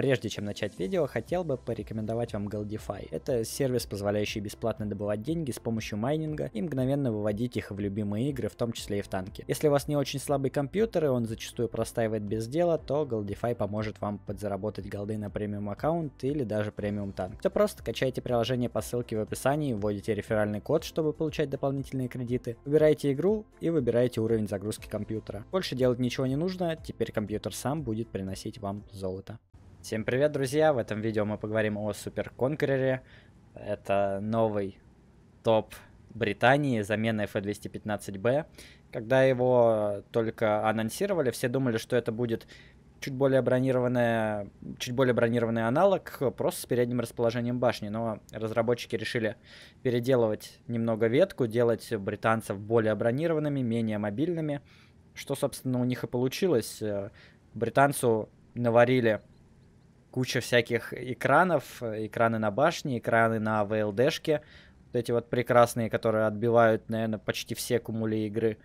Прежде чем начать видео, хотел бы порекомендовать вам Goldify. Это сервис, позволяющий бесплатно добывать деньги с помощью майнинга и мгновенно выводить их в любимые игры, в том числе и в танки. Если у вас не очень слабый компьютер и он зачастую простаивает без дела, то Goldify поможет вам подзаработать голды на премиум аккаунт или даже премиум танк. Все просто, качайте приложение по ссылке в описании, вводите реферальный код, чтобы получать дополнительные кредиты, выбираете игру и выбираете уровень загрузки компьютера. Больше делать ничего не нужно, теперь компьютер сам будет приносить вам золото. Всем привет, друзья! В этом видео мы поговорим о Супер Конкурере. Это новый топ Британии, замена F215B. Когда его только анонсировали, все думали, что это будет чуть более бронированная, чуть более бронированный аналог, просто с передним расположением башни. Но разработчики решили переделывать немного ветку, делать британцев более бронированными, менее мобильными, что, собственно, у них и получилось. Э, британцу наварили куча всяких экранов, экраны на башне, экраны на ВЛДшке, вот эти вот прекрасные, которые отбивают, наверное, почти все кумули игры.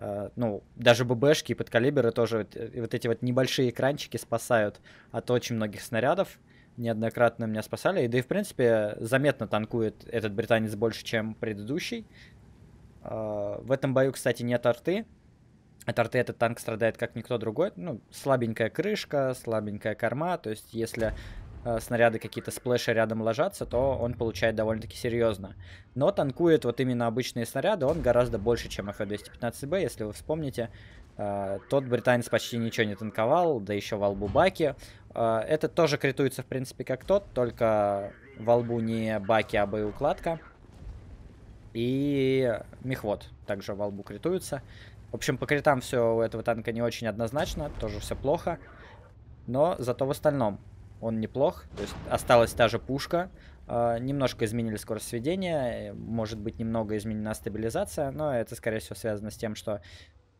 А, ну, даже ББшки и подкалиберы тоже, и э, вот эти вот небольшие экранчики спасают от очень многих снарядов. Неоднократно меня спасали. И да и, в принципе, заметно танкует этот британец больше, чем предыдущий. А, в этом бою, кстати, нет арты, а от арты этот танк страдает как никто другой. Ну, слабенькая крышка, слабенькая корма. То есть, если э, снаряды какие-то сплэши рядом ложатся, то он получает довольно-таки серьезно. Но танкует вот именно обычные снаряды он гораздо больше, чем АХ-215Б. Если вы вспомните, э, тот британец почти ничего не танковал, да еще в албу баки. Э, это тоже критуется, в принципе, как тот, только в албу не баки, а боеукладка. И мехвод также в албу критуется. В общем, по критам все у этого танка не очень однозначно, тоже все плохо. Но зато в остальном он неплох. То есть осталась та же пушка. Э, немножко изменили скорость сведения. Может быть, немного изменена стабилизация. Но это, скорее всего, связано с тем, что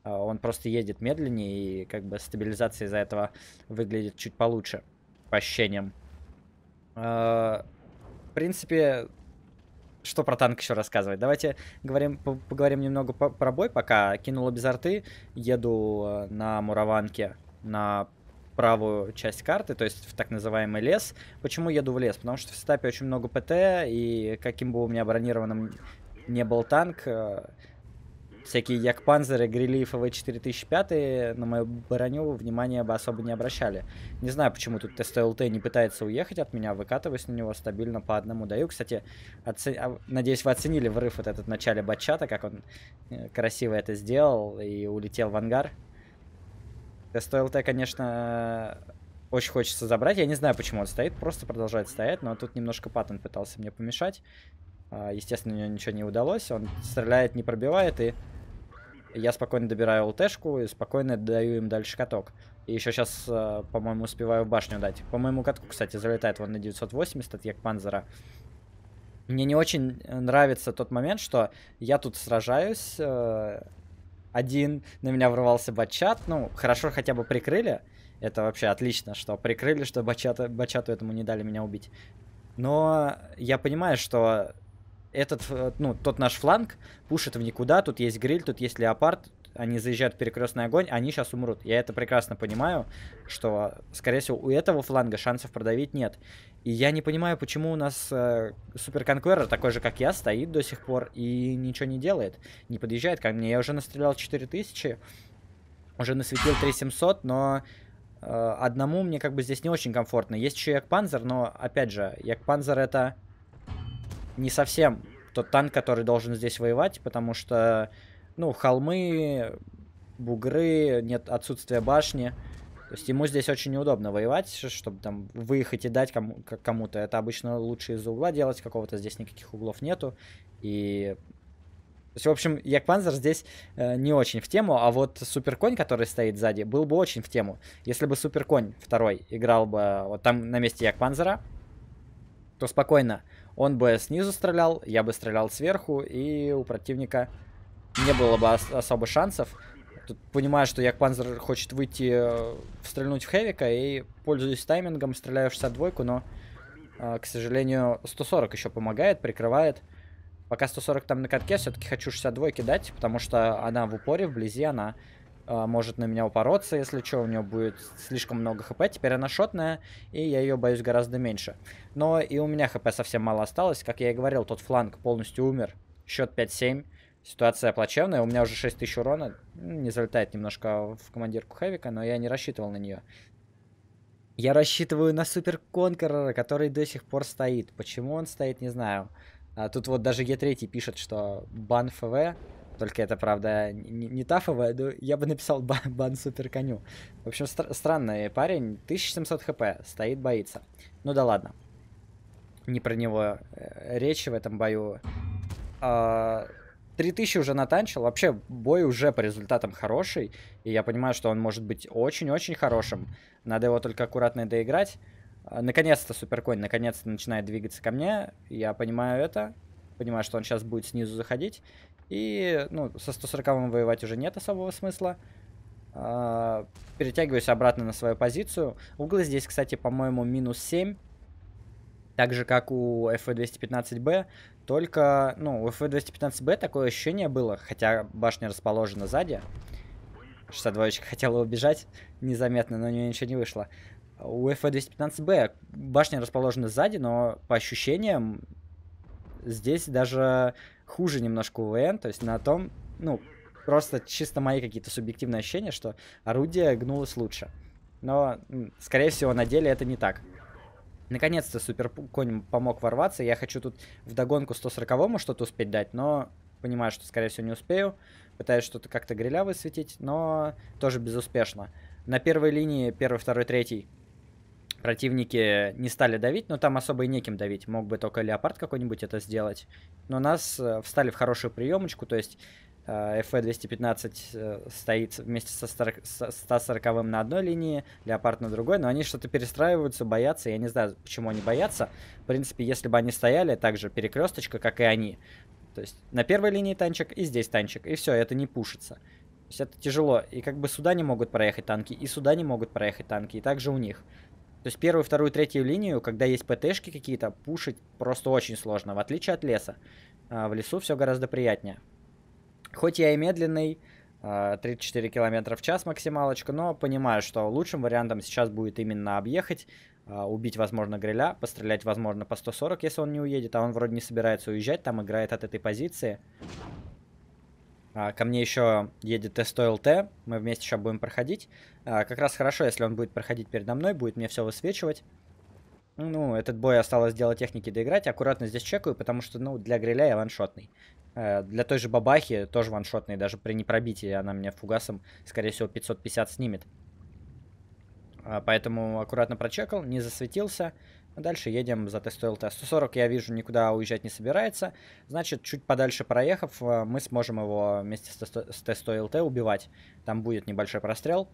э, он просто едет медленнее. И как бы стабилизация из-за этого выглядит чуть получше. По ощущениям. Э, в принципе, что про танк еще рассказывать? Давайте говорим, поговорим немного по про бой, пока кинула без арты. Еду э, на мураванке на правую часть карты, то есть в так называемый лес. Почему еду в лес? Потому что в стапе очень много ПТ, и каким бы у меня бронированным не был танк, э, всякие якпанзеры, грилифовые 4005 на мою броню внимания бы особо не обращали. Не знаю, почему тут СТЛТ не пытается уехать от меня, выкатываюсь на него стабильно по одному даю. Кстати, оце... А, надеюсь, вы оценили врыв вот этот в начале батчата, как он э, красиво это сделал и улетел в ангар. СТЛТ, конечно, очень хочется забрать. Я не знаю, почему он стоит, просто продолжает стоять, но тут немножко Паттон пытался мне помешать. А, естественно, у него ничего не удалось. Он стреляет, не пробивает, и я спокойно добираю ЛТшку и спокойно даю им дальше каток. И еще сейчас, а, по-моему, успеваю башню дать. По моему катку, кстати, залетает вон на 980 от Якпанзера. Мне не очень нравится тот момент, что я тут сражаюсь э, один, на меня врывался бачат. Ну, хорошо хотя бы прикрыли. Это вообще отлично, что прикрыли, что бачата, бачату этому не дали меня убить. Но я понимаю, что этот, э, ну, тот наш фланг пушит в никуда, тут есть гриль, тут есть леопард, они заезжают в перекрестный огонь, они сейчас умрут. Я это прекрасно понимаю, что, скорее всего, у этого фланга шансов продавить нет. И я не понимаю, почему у нас э, суперконкурер, такой же, как я, стоит до сих пор и ничего не делает. Не подъезжает ко мне. Я уже настрелял 4000, уже насветил 3700, но э, одному мне как бы здесь не очень комфортно. Есть еще Якпанзер, но, опять же, Якпанзер это не совсем тот танк, который должен здесь воевать, потому что, ну, холмы, бугры, нет отсутствия башни. То есть ему здесь очень неудобно воевать, чтобы там выехать и дать кому- кому-то. Это обычно лучше из-за угла делать какого-то, здесь никаких углов нету. И... То есть, в общем, Якпанзер здесь э, не очень в тему, а вот Суперконь, который стоит сзади, был бы очень в тему. Если бы Суперконь второй играл бы э, вот там на месте Якпанзера, то спокойно он бы снизу стрелял, я бы стрелял сверху, и у противника не было бы ос особо шансов. Тут понимаю, что Якпанзер хочет выйти, э, стрельнуть в Хевика, и, пользуясь таймингом, стреляю в 62-ку, но, э, к сожалению, 140 еще помогает, прикрывает. Пока 140 там на катке, все-таки хочу 62 дать, потому что она в упоре, вблизи она а, может на меня упороться, если что, у нее будет слишком много хп. Теперь она шотная, и я ее боюсь гораздо меньше. Но и у меня хп совсем мало осталось. Как я и говорил, тот фланг полностью умер. Счет 5-7. Ситуация плачевная, у меня уже 6000 урона. Не залетает немножко в командирку Хэвика, но я не рассчитывал на нее. Я рассчитываю на Супер Конкурора, который до сих пор стоит. Почему он стоит, не знаю. А тут вот даже Е3 пишет, что бан ФВ только это, правда, не, не тафовая, но ну, я бы написал бан, бан супер В общем, стр странный парень, 1700 хп, стоит, боится. Ну да ладно. Не про него э, речи в этом бою. А, 3000 уже натанчил. Вообще, бой уже по результатам хороший. И я понимаю, что он может быть очень-очень хорошим. Надо его только аккуратно доиграть. А, наконец-то Суперконь наконец-то начинает двигаться ко мне. Я понимаю это. Понимаю, что он сейчас будет снизу заходить. И ну, со 140 воевать уже нет особого смысла. А, перетягиваюсь обратно на свою позицию. Углы здесь, кстати, по-моему, минус 7. Так же, как у FV215B. Только, ну, у FV215B такое ощущение было, хотя башня расположена сзади. 62 хотела убежать незаметно, но у нее ничего не вышло. У FV215B башня расположена сзади, но по ощущениям Здесь даже хуже немножко УВН, то есть на том, ну, просто чисто мои какие-то субъективные ощущения, что орудие гнулось лучше. Но, скорее всего, на деле это не так. Наконец-то супер конь помог ворваться. Я хочу тут в догонку 140-му что-то успеть дать, но понимаю, что, скорее всего, не успею. Пытаюсь что-то как-то гриля высветить, но тоже безуспешно. На первой линии первый, второй, третий противники не стали давить, но там особо и неким давить. Мог бы только Леопард какой-нибудь это сделать. Но нас э, встали в хорошую приемочку, то есть ФЭ-215 э, стоит вместе со 140 м на одной линии, Леопард на другой, но они что-то перестраиваются, боятся, я не знаю, почему они боятся. В принципе, если бы они стояли, также перекресточка, как и они. То есть на первой линии танчик и здесь танчик, и все, это не пушится. То есть это тяжело. И как бы сюда не могут проехать танки, и сюда не могут проехать танки, и также у них. То есть первую, вторую, третью линию, когда есть ПТшки какие-то, пушить просто очень сложно, в отличие от леса. А, в лесу все гораздо приятнее. Хоть я и медленный, 34 а, км в час максималочка, но понимаю, что лучшим вариантом сейчас будет именно объехать, а, убить, возможно, гриля, пострелять, возможно, по 140, если он не уедет, а он вроде не собирается уезжать, там играет от этой позиции. А, ко мне еще едет S1LT, мы вместе сейчас будем проходить. А, как раз хорошо, если он будет проходить передо мной, будет мне все высвечивать. Ну, этот бой осталось дело техники доиграть. Аккуратно здесь чекаю, потому что, ну, для гриля я ваншотный. А, для той же бабахи тоже ваншотный, даже при непробитии она меня фугасом, скорее всего, 550 снимет. Поэтому аккуратно прочекал, не засветился. Дальше едем за т 140 я вижу никуда уезжать не собирается. Значит, чуть подальше проехав, э, мы сможем его вместе с т убивать. Там будет небольшой прострел.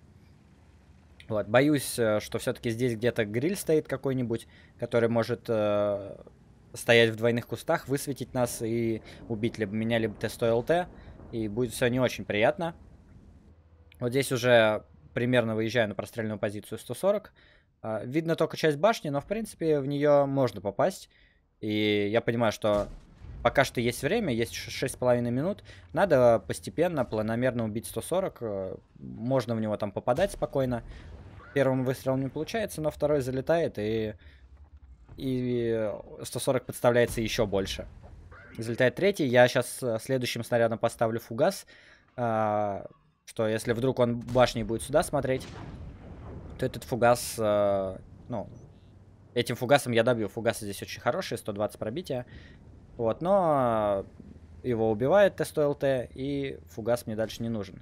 Вот, боюсь, э, что все-таки здесь где-то гриль стоит какой-нибудь, который может э, стоять в двойных кустах, высветить нас и убить либо меня, либо т И будет все не очень приятно. Вот здесь уже примерно выезжаю на прострельную позицию 140. 140. А, видно только часть башни, но в принципе в нее можно попасть. И я понимаю, что пока что есть время, есть 6,5 минут. Надо постепенно, планомерно убить 140. Э, можно в него там попадать спокойно. Первым выстрелом не получается, но второй залетает и... И 140 подставляется еще больше. Залетает третий. Я сейчас э, следующим снарядом поставлю фугас. А, что если вдруг он башней будет сюда смотреть, то этот фугас, э, ну, этим фугасом я добью. Фугасы здесь очень хорошие, 120 пробития. Вот, но его убивает Т100ЛТ, и фугас мне дальше не нужен.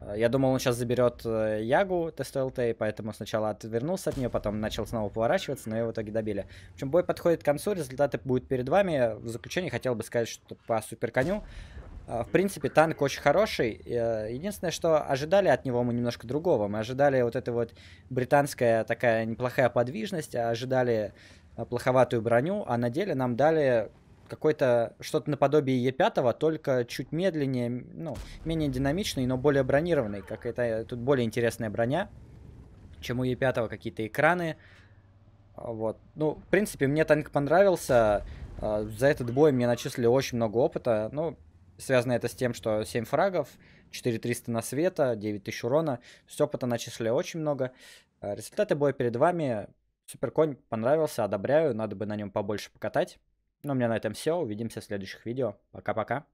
Э, я думал, он сейчас заберет э, Ягу ТСТЛТ, и поэтому сначала отвернулся от нее, потом начал снова поворачиваться, но его в итоге добили. В общем, бой подходит к концу, результаты будут перед вами. В заключение хотел бы сказать, что по суперконю а, в принципе, танк очень хороший. Э, единственное, что ожидали от него мы немножко другого. Мы ожидали вот эта вот британская такая неплохая подвижность, а ожидали э, плоховатую броню, а на деле нам дали какой-то что-то наподобие Е5, только чуть медленнее, ну, менее динамичный, но более бронированный. Как это э, тут более интересная броня, чем у Е5 какие-то экраны. А, вот. Ну, в принципе, мне танк понравился. За этот бой мне начислили очень много опыта. Ну, Связано это с тем, что 7 фрагов, 4300 на света, 9000 урона. С опыта на числе очень много. Э, результаты боя перед вами. супер конь понравился, одобряю. Надо бы на нем побольше покатать. Ну, у меня на этом все. Увидимся в следующих видео. Пока-пока.